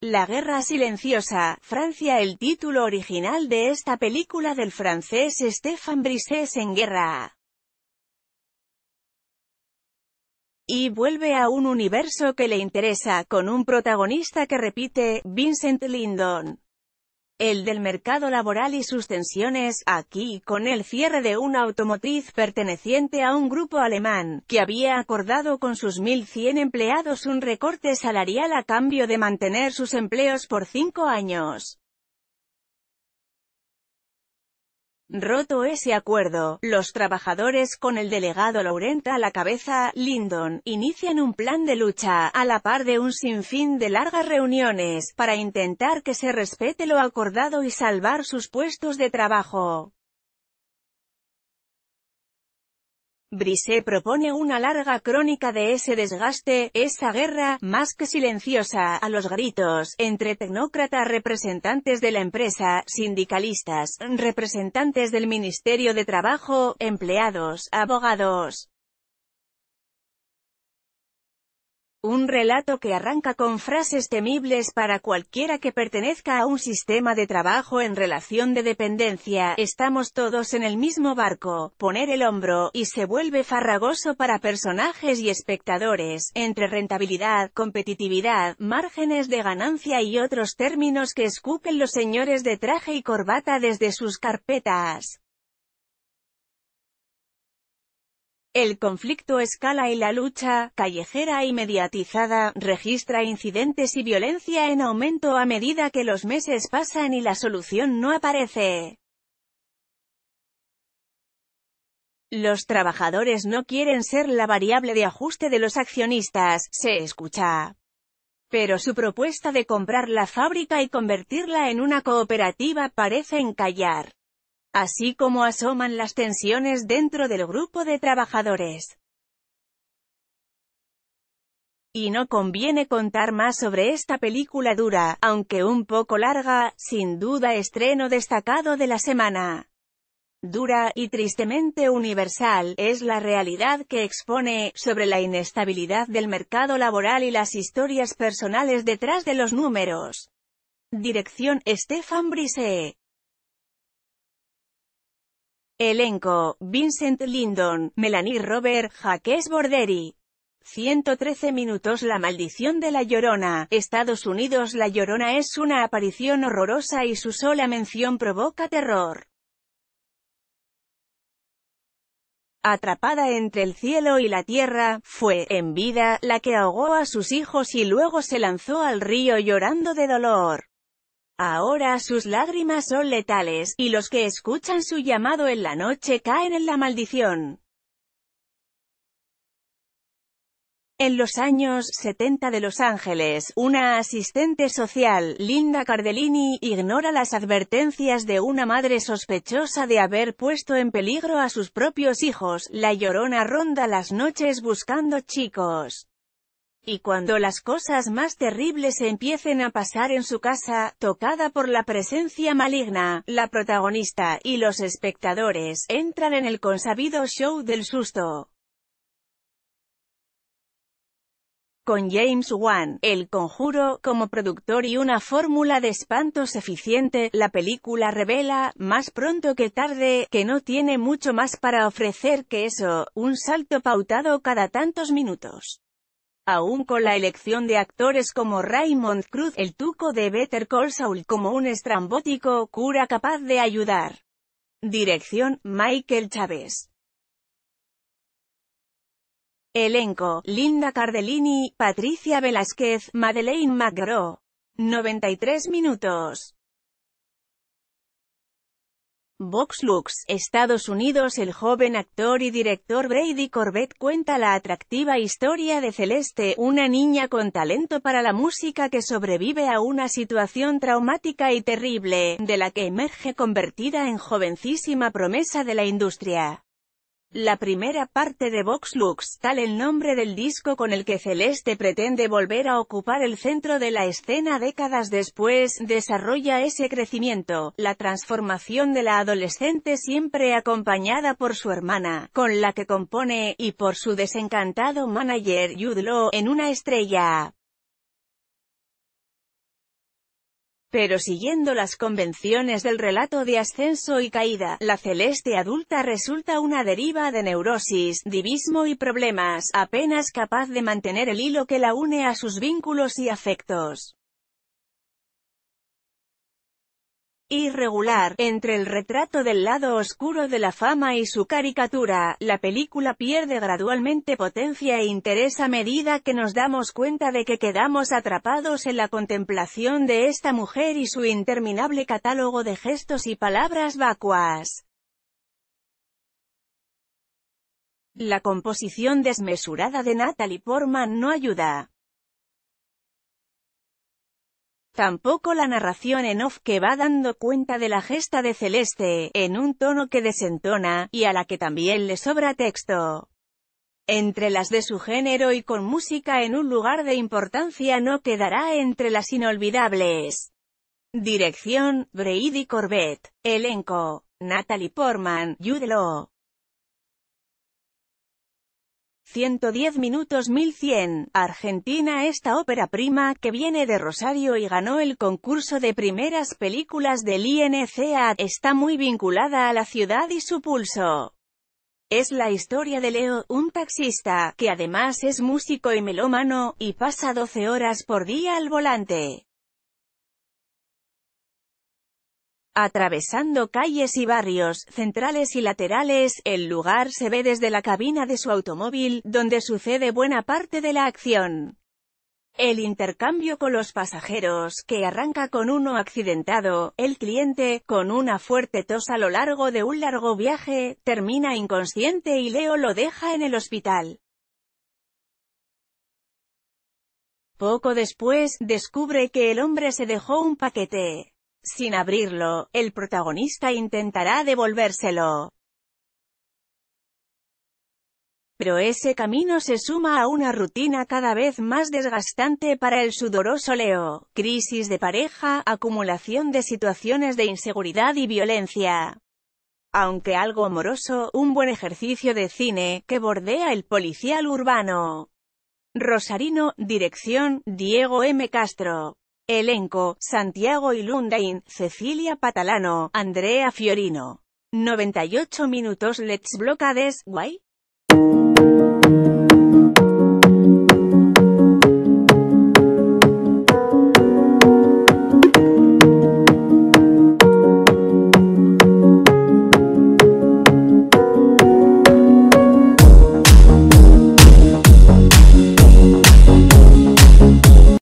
La guerra silenciosa, Francia El título original de esta película del francés Stéphane Brisset en guerra. Y vuelve a un universo que le interesa, con un protagonista que repite, Vincent Lindon el del mercado laboral y sus tensiones, aquí con el cierre de una automotriz perteneciente a un grupo alemán, que había acordado con sus 1.100 empleados un recorte salarial a cambio de mantener sus empleos por cinco años. Roto ese acuerdo, los trabajadores con el delegado Laurenta a la cabeza, Lyndon, inician un plan de lucha, a la par de un sinfín de largas reuniones, para intentar que se respete lo acordado y salvar sus puestos de trabajo. Brise propone una larga crónica de ese desgaste, esa guerra, más que silenciosa, a los gritos, entre tecnócratas representantes de la empresa, sindicalistas, representantes del Ministerio de Trabajo, empleados, abogados, Un relato que arranca con frases temibles para cualquiera que pertenezca a un sistema de trabajo en relación de dependencia, estamos todos en el mismo barco, poner el hombro, y se vuelve farragoso para personajes y espectadores, entre rentabilidad, competitividad, márgenes de ganancia y otros términos que escupen los señores de traje y corbata desde sus carpetas. El conflicto escala y la lucha, callejera y mediatizada, registra incidentes y violencia en aumento a medida que los meses pasan y la solución no aparece. Los trabajadores no quieren ser la variable de ajuste de los accionistas, se escucha. Pero su propuesta de comprar la fábrica y convertirla en una cooperativa parece encallar así como asoman las tensiones dentro del grupo de trabajadores. Y no conviene contar más sobre esta película dura, aunque un poco larga, sin duda estreno destacado de la semana. Dura, y tristemente universal, es la realidad que expone, sobre la inestabilidad del mercado laboral y las historias personales detrás de los números. Dirección, Stefan Brise. Elenco, Vincent Lindon, Melanie Robert, Jaques Borderi. 113 minutos La maldición de La Llorona, Estados Unidos La Llorona es una aparición horrorosa y su sola mención provoca terror. atrapada entre el cielo y la tierra, fue, en vida, la que ahogó a sus hijos y luego se lanzó al río llorando de dolor. Ahora sus lágrimas son letales, y los que escuchan su llamado en la noche caen en la maldición. En los años 70 de Los Ángeles, una asistente social, Linda Cardellini, ignora las advertencias de una madre sospechosa de haber puesto en peligro a sus propios hijos. La llorona ronda las noches buscando chicos. Y cuando las cosas más terribles se empiecen a pasar en su casa, tocada por la presencia maligna, la protagonista y los espectadores entran en el consabido show del susto. Con James Wan, El Conjuro, como productor y una fórmula de espantos eficiente, la película revela, más pronto que tarde, que no tiene mucho más para ofrecer que eso, un salto pautado cada tantos minutos. Aún con la elección de actores como Raymond Cruz, el tuco de Better Call Saul como un estrambótico cura capaz de ayudar. Dirección, Michael Chávez. Elenco, Linda Cardellini, Patricia Velázquez, Madeleine McGraw. 93 minutos. Vox Lux, Estados Unidos El joven actor y director Brady Corbett cuenta la atractiva historia de Celeste, una niña con talento para la música que sobrevive a una situación traumática y terrible, de la que emerge convertida en jovencísima promesa de la industria. La primera parte de Vox Lux, tal el nombre del disco con el que Celeste pretende volver a ocupar el centro de la escena décadas después, desarrolla ese crecimiento, la transformación de la adolescente siempre acompañada por su hermana, con la que compone, y por su desencantado manager Jude en una estrella. Pero siguiendo las convenciones del relato de ascenso y caída, la celeste adulta resulta una deriva de neurosis, divismo y problemas, apenas capaz de mantener el hilo que la une a sus vínculos y afectos. irregular, entre el retrato del lado oscuro de la fama y su caricatura, la película pierde gradualmente potencia e interés a medida que nos damos cuenta de que quedamos atrapados en la contemplación de esta mujer y su interminable catálogo de gestos y palabras vacuas. La composición desmesurada de Natalie Portman no ayuda. Tampoco la narración en off que va dando cuenta de la gesta de Celeste, en un tono que desentona, y a la que también le sobra texto. Entre las de su género y con música en un lugar de importancia no quedará entre las inolvidables. Dirección, Brady Corbett. Elenco, Natalie Portman, Jude Law. 110 minutos 1100, Argentina Esta ópera prima, que viene de Rosario y ganó el concurso de primeras películas del INCA, está muy vinculada a la ciudad y su pulso. Es la historia de Leo, un taxista, que además es músico y melómano, y pasa 12 horas por día al volante. Atravesando calles y barrios, centrales y laterales, el lugar se ve desde la cabina de su automóvil, donde sucede buena parte de la acción. El intercambio con los pasajeros, que arranca con uno accidentado, el cliente, con una fuerte tos a lo largo de un largo viaje, termina inconsciente y Leo lo deja en el hospital. Poco después, descubre que el hombre se dejó un paquete. Sin abrirlo, el protagonista intentará devolvérselo. Pero ese camino se suma a una rutina cada vez más desgastante para el sudoroso Leo, crisis de pareja, acumulación de situaciones de inseguridad y violencia. Aunque algo amoroso, un buen ejercicio de cine, que bordea el policial urbano. Rosarino, dirección, Diego M. Castro. Elenco, Santiago Ilundain, Cecilia Patalano, Andrea Fiorino. 98 minutos Let's Blockades, guay.